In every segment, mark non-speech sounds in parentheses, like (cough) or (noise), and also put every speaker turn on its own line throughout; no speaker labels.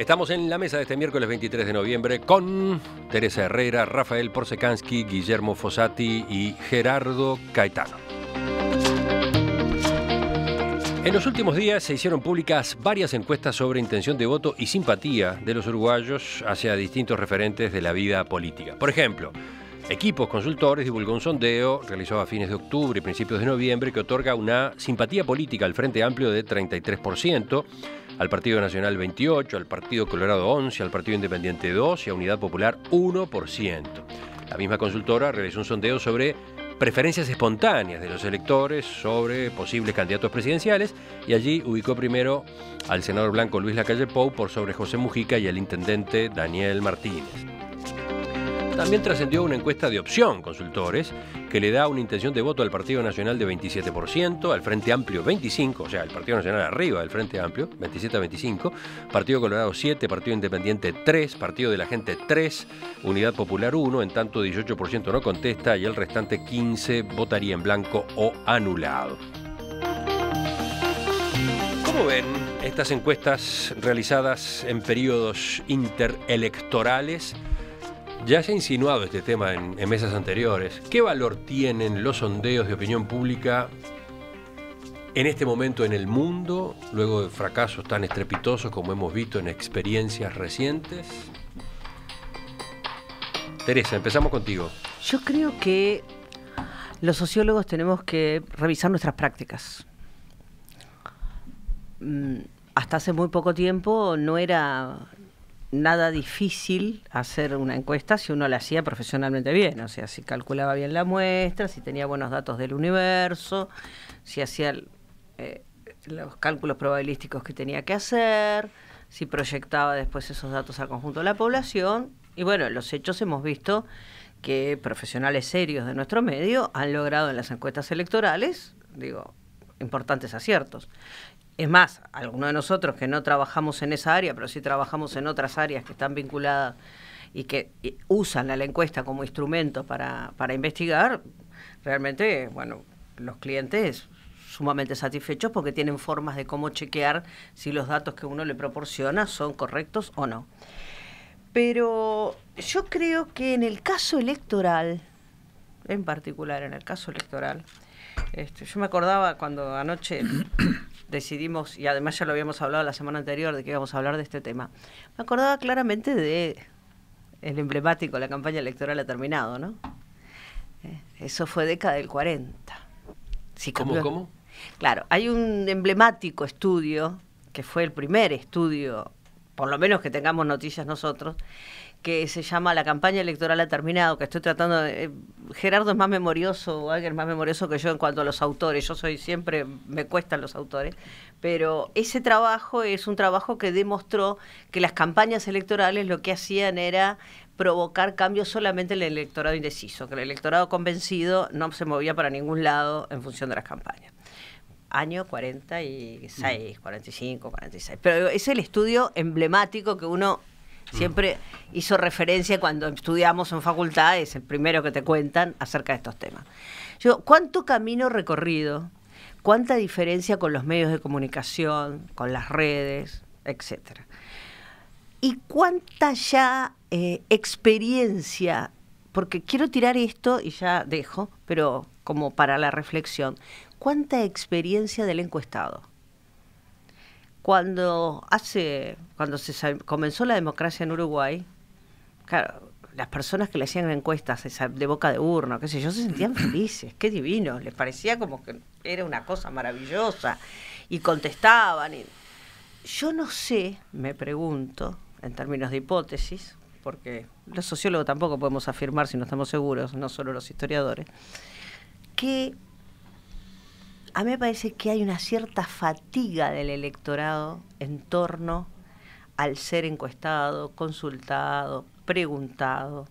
Estamos en la mesa de este miércoles 23 de noviembre con Teresa Herrera, Rafael Porsekansky, Guillermo Fossati y Gerardo Caetano. En los últimos días se hicieron públicas varias encuestas sobre intención de voto y simpatía de los uruguayos hacia distintos referentes de la vida política. Por ejemplo, Equipos Consultores divulgó un sondeo realizado a fines de octubre y principios de noviembre que otorga una simpatía política al Frente Amplio de 33%, al Partido Nacional 28, al Partido Colorado 11, al Partido Independiente 2 y a Unidad Popular 1%. La misma consultora realizó un sondeo sobre preferencias espontáneas de los electores sobre posibles candidatos presidenciales y allí ubicó primero al senador blanco Luis Lacalle Pou por sobre José Mujica y al intendente Daniel Martínez. También trascendió una encuesta de opción consultores que le da una intención de voto al Partido Nacional de 27%, al Frente Amplio 25%, o sea, el Partido Nacional arriba del Frente Amplio, 27 a 25, Partido Colorado 7, Partido Independiente 3, Partido de la Gente 3, Unidad Popular 1, en tanto 18% no contesta y el restante 15% votaría en blanco o anulado. ¿Cómo ven estas encuestas realizadas en periodos interelectorales? Ya se ha insinuado este tema en, mesas anteriores. ¿Qué valor tienen los sondeos de opinión pública en este momento en el mundo, luego de fracasos tan estrepitosos como hemos visto en experiencias recientes? Teresa, empezamos contigo.
Yo creo que los sociólogos tenemos que revisar nuestras prácticas. Mm, hasta hace muy poco tiempo no era nada difícil hacer una encuesta si uno la hacía profesionalmente bien, o sea, si calculaba bien la muestra, si tenía buenos datos del universo, si hacía eh, los cálculos probabilísticos que tenía que hacer, si proyectaba después esos datos al conjunto de la población. Y bueno, los hechos hemos visto que profesionales serios de nuestro medio han logrado en las encuestas electorales, digo, importantes aciertos. Es más, algunos de nosotros que no trabajamos en esa área, pero sí trabajamos en otras áreas que están vinculadas y que usan la encuesta como instrumento para, investigar, realmente, bueno, los clientes sumamente satisfechos porque tienen formas de cómo chequear si los datos que uno le proporciona son correctos o no. Pero yo creo que en el caso electoral, en particular en el caso electoral, este, yo me acordaba cuando anoche decidimos, y además ya lo habíamos hablado la semana anterior de que íbamos a hablar de este tema, me acordaba claramente de el emblemático, la campaña electoral ha terminado, ¿no? Eh, eso fue década del 40. Sí, ¿Cómo, cómo? Claro, hay un emblemático estudio, que fue el primer estudio, por lo menos que tengamos noticias nosotros, que se llama La campaña electoral ha terminado, que estoy tratando de... Eh, Gerardo es más memorioso, o alguien más memorioso que yo en cuanto a los autores, yo soy siempre, me cuestan los autores, pero ese trabajo es un trabajo que demostró que las campañas electorales lo que hacían era provocar cambios solamente en el electorado indeciso, que el electorado convencido no se movía para ningún lado en función de las campañas año 46, 45, 46. Pero es el estudio emblemático que uno Mm. Siempre hizo referencia cuando estudiamos en facultades, el primero que te cuentan acerca de estos temas. Yo, ¿cuánto camino recorrido? ¿Cuánta diferencia con los medios de comunicación, con las redes, etcétera? ¿Y cuánta ya eh, experiencia? Porque quiero tirar esto y ya dejo, pero como para la reflexión, ¿cuánta experiencia del encuestado? cuando hace cuando se comenzó la democracia en Uruguay, claro, las personas que le hacían encuestas de boca de urno, qué sé yo, se sentían felices, qué divino, les parecía como que era una cosa maravillosa y contestaban. Yo no sé, me pregunto, en términos de hipótesis, porque los sociólogos tampoco podemos afirmar si no estamos seguros, no solo los historiadores, que a mí me parece que hay una cierta fatiga del electorado en torno al ser encuestado, consultado, preguntado.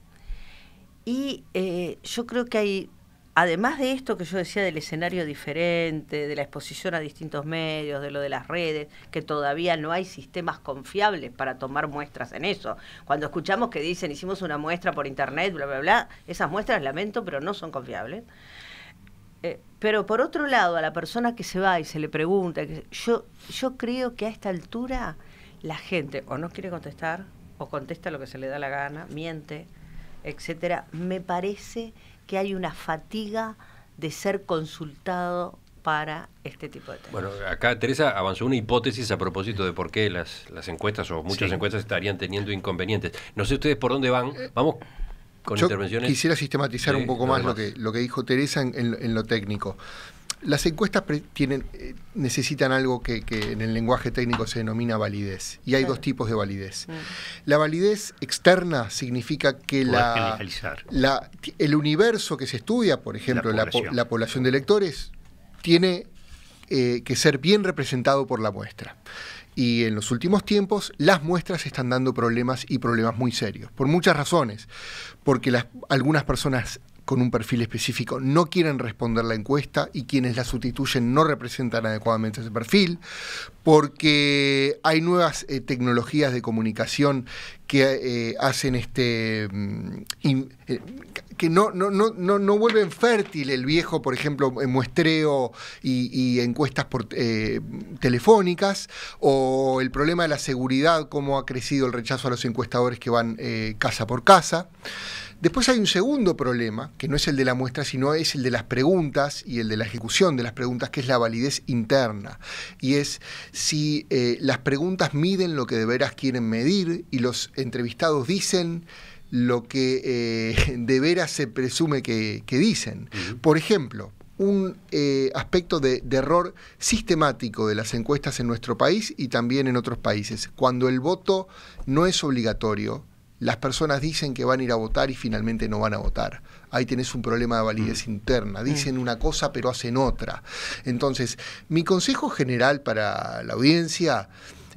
Y eh, yo creo que hay, además de esto que yo decía del escenario diferente, de la exposición a distintos medios, de lo de las redes, que todavía no hay sistemas confiables para tomar muestras en eso. Cuando escuchamos que dicen hicimos una muestra por internet, bla, bla, bla, esas muestras lamento, pero no son confiables. Eh, pero por otro lado, a la persona que se va y se le pregunta, que yo, yo creo que a esta altura la gente o no quiere contestar, o contesta lo que se le da la gana, miente, etcétera. Me parece que hay una fatiga de ser consultado para este tipo de temas. Bueno,
acá Teresa avanzó una hipótesis a propósito de por qué las, las encuestas o muchas encuestas estarían teniendo inconvenientes. No sé ustedes por dónde van. Eh, Vamos yo Quisiera sistematizar un poco más, lo que,
lo que dijo Teresa en, lo técnico. Las encuestas tienen, eh, necesitan algo que, en el lenguaje técnico se denomina validez. Y hay dos tipos de validez. La validez externa significa que la, el universo que se estudia, por ejemplo, la población, de lectores, tiene eh, que ser bien representado por la muestra y en los últimos tiempos las muestras están dando problemas y problemas muy serios, por muchas razones, porque las, algunas personas con un perfil específico no quieren responder la encuesta y quienes la sustituyen no representan adecuadamente ese perfil, porque hay nuevas eh, tecnologías de comunicación que eh, hacen este... Mm, eh, que no, no, vuelven fértil el viejo, por ejemplo, muestreo y, encuestas telefónicas, o el problema de la seguridad, cómo ha crecido el rechazo a los encuestadores que van casa por casa. Después hay un segundo problema, que no es el de la muestra, sino es el de las preguntas y el de la ejecución de las preguntas, que es la validez interna. Y es si eh, las preguntas miden lo que de veras quieren medir y los entrevistados dicen lo que eh, (laughs) de veras se presume que, dicen. Por ejemplo, un eh, aspecto de, error sistemático de las encuestas en nuestro país y también en otros países. Cuando el voto no es obligatorio, las personas dicen que van a ir a votar y finalmente no van a votar. Ahí tenés un problema de validez mm. interna. Dicen mm. una cosa pero hacen otra. Entonces, mi consejo general para la audiencia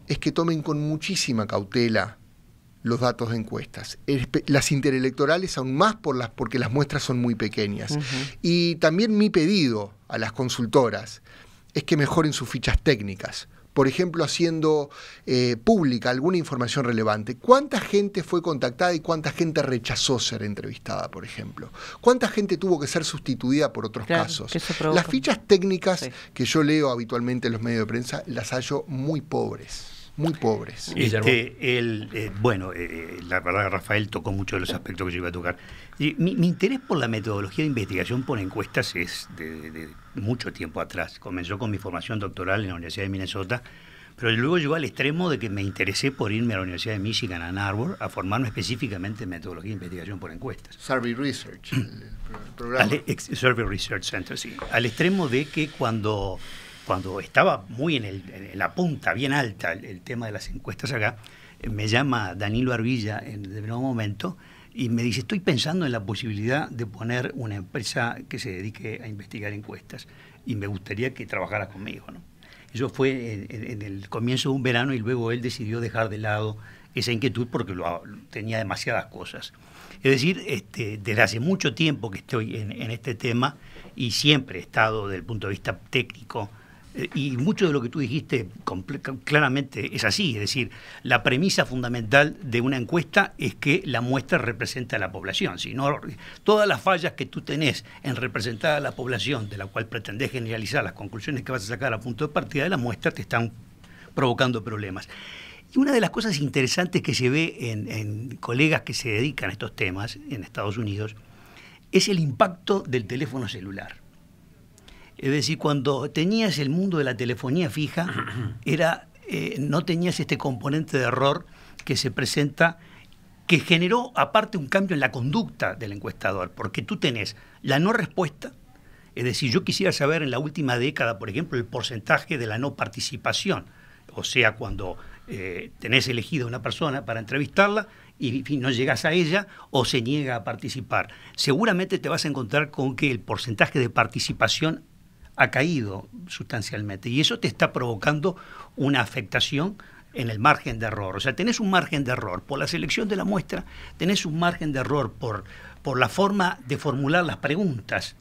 es que tomen con muchísima cautela los datos de encuestas. Las interelectorales aún más por las, porque las muestras son muy pequeñas. Y también mi pedido a las consultoras es que mejoren sus fichas técnicas por ejemplo, haciendo eh, pública alguna información relevante, ¿cuánta gente fue contactada y cuánta gente rechazó ser entrevistada, por ejemplo? ¿Cuánta gente tuvo que ser sustituida por otros
casos? Las fichas
técnicas que yo leo habitualmente en los medios de prensa las hallo muy pobres muy pobres.
Este, eh, bueno, eh, eh, la verdad Rafael tocó muchos de los aspectos que yo iba a tocar. mi, interés por la metodología de investigación por encuestas es de, mucho tiempo atrás. Comenzó con mi formación doctoral en la Universidad de Minnesota, pero luego llegó al extremo de que me interesé por irme a la Universidad de Michigan, a Ann Arbor, a formarme específicamente en metodología de investigación por encuestas. Survey Research, Survey Research Center, sí. Al extremo de que cuando cuando estaba muy en, la punta, bien alta, el, tema de las encuestas acá, eh, me llama Danilo Arvilla en el nuevo momento y me dice, estoy pensando en la posibilidad de poner una empresa que se dedique a investigar encuestas y me gustaría que trabajara conmigo. ¿no? Eso fue en, el comienzo de un verano y luego él decidió dejar de lado esa inquietud porque lo, tenía demasiadas cosas. Es decir, este, desde hace mucho tiempo que estoy en, en este tema y siempre he estado desde el punto de vista técnico, eh, y mucho de lo que tú dijiste claramente es así, es decir, la premisa fundamental de una encuesta es que la muestra representa a la población, si no, todas las fallas que tú tenés en representar a la población, de la cual pretendés generalizar las conclusiones que vas a sacar a punto de partida de la muestra, te están provocando problemas. Y una de las cosas interesantes que se ve en colegas que se dedican a estos temas en Estados Unidos es el impacto del teléfono celular. Es decir, cuando tenías el mundo de la telefonía fija, (clears throat) era, eh, no tenías este componente de error que se presenta, que generó aparte un cambio en la conducta del encuestador, porque tú tenés la no respuesta, es decir, yo quisiera saber en la última década, por ejemplo, el porcentaje de la no participación, o sea, cuando eh, tenés elegida una persona para entrevistarla y no llegas a ella o se niega a participar. Seguramente te vas a encontrar con que el porcentaje de participación ha caído sustancialmente y eso te está provocando una afectación en el margen de error. O sea, tenés un margen de error por la selección de la muestra, tenés un margen de error por, por la forma de formular las preguntas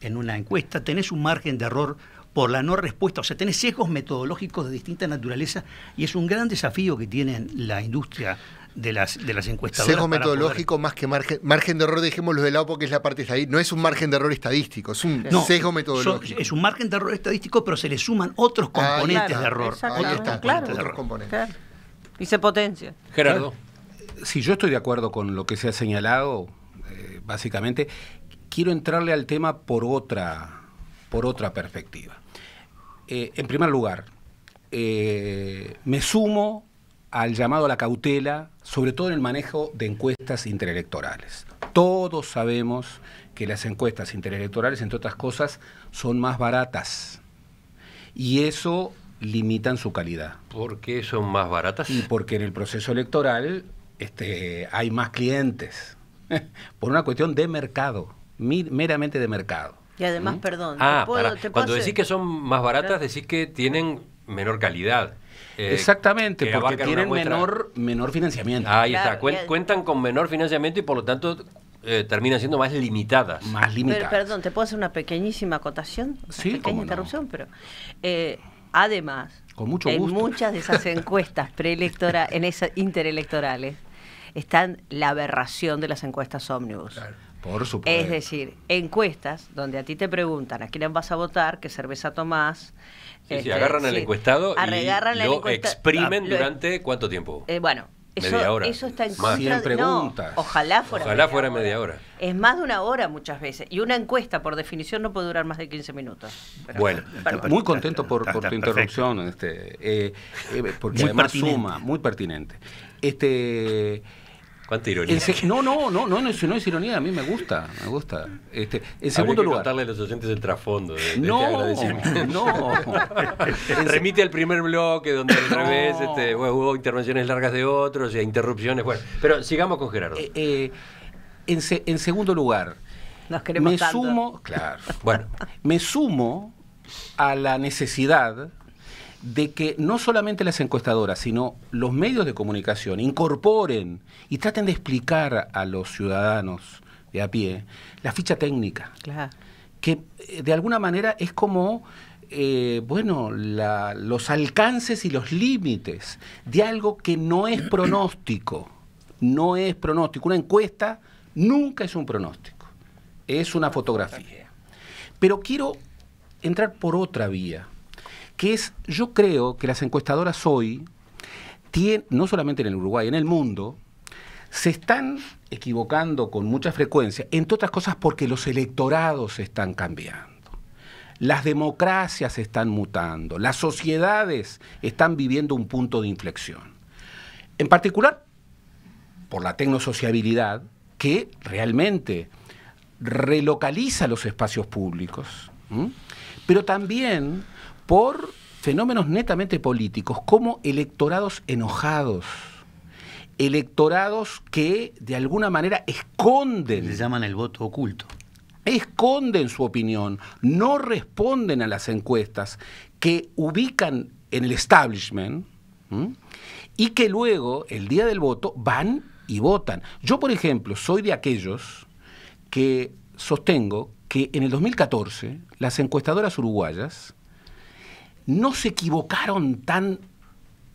en una encuesta, tenés un margen de error por la no respuesta. O sea, tiene sesgos metodológicos de distinta naturaleza y es un gran desafío que tiene la industria de las, de las encuestadoras. Sesgo metodológico
más que margen, de error, dejémoslo de lado porque es la parte ahí No es un margen de error estadístico,
es un sesgo metodológico. es un margen de error estadístico, pero se le suman otros ah, componentes de error. Otros componentes
claro, Y se potencia. Gerardo.
Eh,
si yo estoy de acuerdo con lo que se ha señalado, eh, básicamente, quiero entrarle al tema por otra, por otra perspectiva. Eh, en primer lugar, eh, me sumo al llamado a la cautela, sobre todo en el manejo de encuestas interelectorales. Todos sabemos que las encuestas interelectorales, entre otras cosas, son más baratas. Y eso limitan su calidad. ¿Por qué son más baratas? Y porque en el proceso electoral este, hay más clientes. (laughs) Por una cuestión de mercado, meramente de mercado.
Y además, perdón. Ah, cuando decís que son más baratas,
decís que tienen menor calidad. Eh, Exactamente, porque tienen menor, menor financiamiento. está, cuentan con menor financiamiento y por lo tanto eh, terminan siendo más limitadas. Más limitadas. perdón,
¿te puedo hacer una pequeñísima acotación? Sí, una pequeña interrupción, pero. Eh, además, Con en muchas de esas (laughs) encuestas preelectorales, en esas interelectorales, están la aberración de las encuestas ómnibus. Por supuesto. Es decir, encuestas donde a ti te preguntan a quién vas a votar, qué cerveza tomás. Este, agarran al encuestado y lo exprimen durante
cuánto tiempo.
Eh, bueno, media hora. eso está en más. preguntas. ojalá fuera, media, hora. Es más de una hora muchas veces. Y una encuesta, por definición, no puede durar más de 15 minutos. bueno, muy contento
por, tu interrupción, este, eh, eh, porque suma, muy pertinente. Este. Cuánta ironía. no, no, no, no, no es ironía, a mí me gusta, me gusta. Este, en segundo lugar. contarle
a los oyentes el trasfondo este no, No, (laughs) Remite al primer bloque donde al revés este, hubo intervenciones largas de otros, y interrupciones. Bueno, pero sigamos
con Gerardo. Eh, eh, en, segundo lugar,
me sumo,
claro, bueno, me sumo a la necesidad de que no solamente las encuestadoras, sino los medios de comunicación incorporen y traten de explicar a los ciudadanos de a pie la ficha técnica, claro. que eh, de alguna manera es como, eh, bueno, los alcances y los límites de algo que no es (clears throat) pronóstico, no es pronóstico. Una encuesta nunca es un pronóstico, es una fotografía. Pero quiero entrar por otra vía que es, yo creo que las encuestadoras hoy, tienen, no solamente en el Uruguay, en el mundo, se están equivocando con mucha frecuencia, entre otras cosas porque los electorados están cambiando. Las democracias están mutando, las sociedades están viviendo un punto de inflexión. En particular, por la tecnosociabilidad, que realmente relocaliza los espacios públicos, pero también por fenómenos netamente políticos, como electorados enojados, electorados que de alguna manera esconden. Le llaman el voto oculto. Esconden su opinión, no responden a las encuestas, que ubican en el establishment y que luego, el día del voto, van y votan. Yo, por ejemplo, soy de aquellos que sostengo que en el 2014 las encuestadoras uruguayas no se equivocaron tan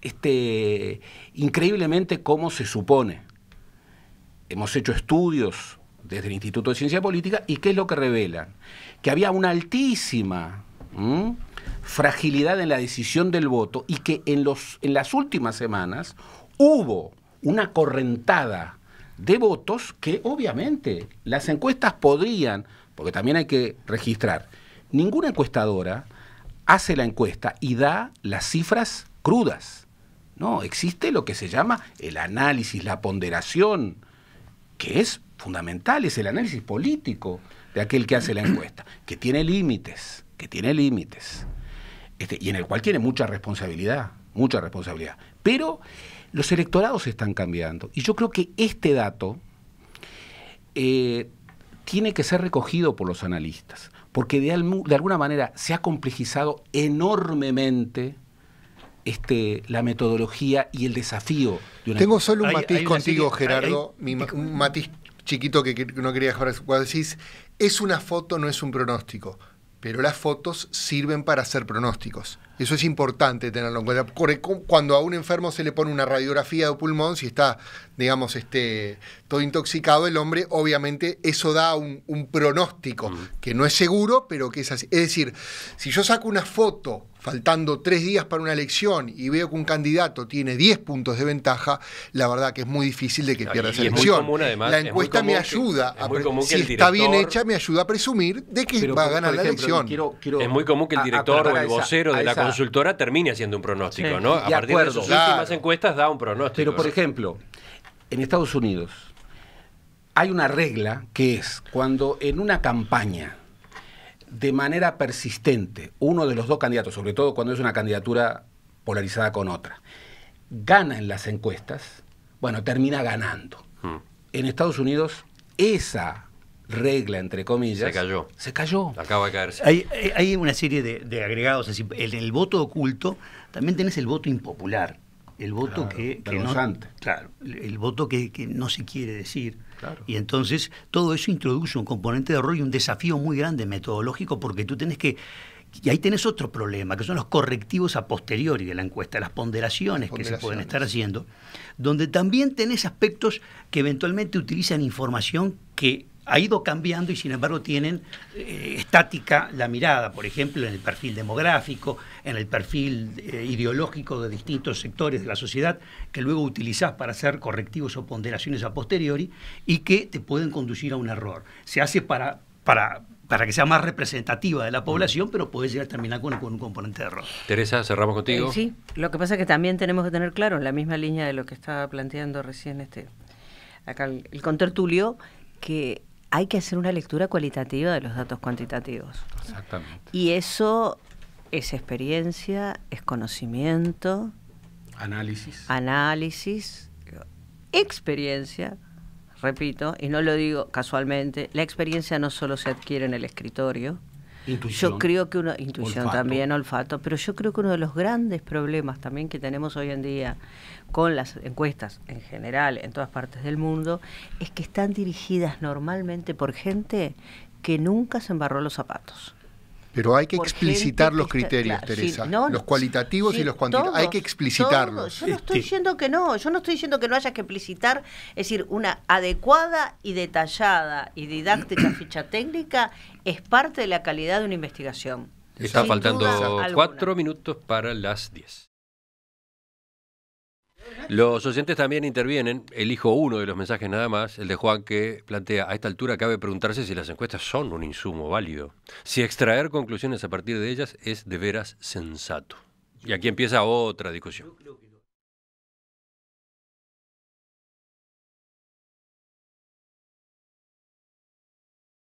este, increíblemente como se supone. Hemos hecho estudios desde el Instituto de Ciencia Política y ¿qué es lo que revelan? Que había una altísima fragilidad en la decisión del voto y que en las últimas semanas hubo una correntada de votos que obviamente las encuestas podrían, porque también hay que registrar, ninguna encuestadora hace la encuesta y da las cifras crudas. No, existe lo que se llama el análisis, la ponderación, que es fundamental, es el análisis político de aquel que hace la encuesta, (clears throat) que tiene límites, que tiene límites, este, y en el cual tiene mucha responsabilidad, mucha responsabilidad. Pero los electorados están cambiando, y yo creo que este dato eh, tiene que ser recogido por los analistas, porque de, alguna manera se ha complejizado enormemente este, la metodología y el desafío. De una Tengo solo un matiz contigo, Gerardo,
un matiz chiquito que, no quería dejar. Cuando decís, es una foto, no es un pronóstico, pero las fotos sirven para hacer pronósticos. Eso es importante tenerlo en cuenta. Cuando a un enfermo se le pone una radiografía de pulmón, si está, digamos, este, todo intoxicado, el hombre, obviamente, eso da un, pronóstico que no es seguro, pero que es así. Es decir, si yo saco una foto faltando tres días para una elección y veo que un candidato tiene 10 puntos de ventaja, la verdad que es muy difícil de que pierda esa elección. la encuesta me ayuda, a, presumir si está bien hecha, me ayuda a presumir de que va
a ganar la elección. es muy común que el director o el vocero de la consultora termina haciendo un pronóstico, ¿no? A partir de sus últimas encuestas da un pronóstico. Pero, por
ejemplo, en Estados Unidos hay una regla que es cuando en una campaña de manera persistente uno de los dos candidatos, sobre todo cuando es una candidatura polarizada con otra, gana en las encuestas, bueno, termina ganando. Hmm. En Estados Unidos esa regla, entre comillas. Se cayó. Se cayó.
Acaba de caerse.
Hay, una serie de, agregados. en el voto oculto también tenés el voto impopular. El voto que, que no, claro, el voto que, no se quiere decir. Y entonces todo eso introduce un componente de error y un desafío muy grande metodológico porque tú tenés que y ahí tenés otro problema, que son los correctivos a posteriori de la encuesta, las ponderaciones, ponderaciones, que se pueden estar haciendo, donde también tenés aspectos que eventualmente utilizan información que ha ido cambiando y sin embargo tienen eh, estática la mirada, por ejemplo, en el perfil demográfico, en el perfil eh, ideológico de distintos sectores de la sociedad que luego utilizas para hacer correctivos o ponderaciones a posteriori y que te pueden conducir a un error. Se hace para, para, para que sea más representativa de la población, pero puede llegar a terminar con, un componente de error.
Teresa, cerramos contigo.
Eh, sí,
lo que pasa es que también tenemos que tener claro, en la misma línea de lo que estaba planteando recién este acá el, el contertulio, que hay que hacer una lectura cualitativa de los datos cuantitativos. Exactamente. Y eso es experiencia, es conocimiento. Análisis. Análisis, experiencia, repito, y no lo digo casualmente, la experiencia no solo se adquiere en el escritorio,
yo creo
que una intuición también, olfato, pero yo creo que uno de los grandes problemas también que tenemos hoy en día con las encuestas en general en todas partes del mundo es que están dirigidas normalmente por gente que nunca se embarró los zapatos.
Pero hay que explicitar los criterios, Teresa. los cualitativos y los cuantitativos. Hay que explicitarlos. Yo no estoy este
diciendo que no. Yo no estoy diciendo que no haya que explicitar. Es decir, una adecuada y detallada y didáctica (clears throat) ficha técnica es parte de la calidad de una investigación. Está faltando
cuatro minutos para las diez. Los oyentes también intervienen. Elijo uno de los mensajes nada más, el de Juan, que plantea, a esta altura cabe preguntarse si las encuestas son un insumo válido, si extraer conclusiones a partir de ellas es de veras sensato. Y aquí empieza otra discusión.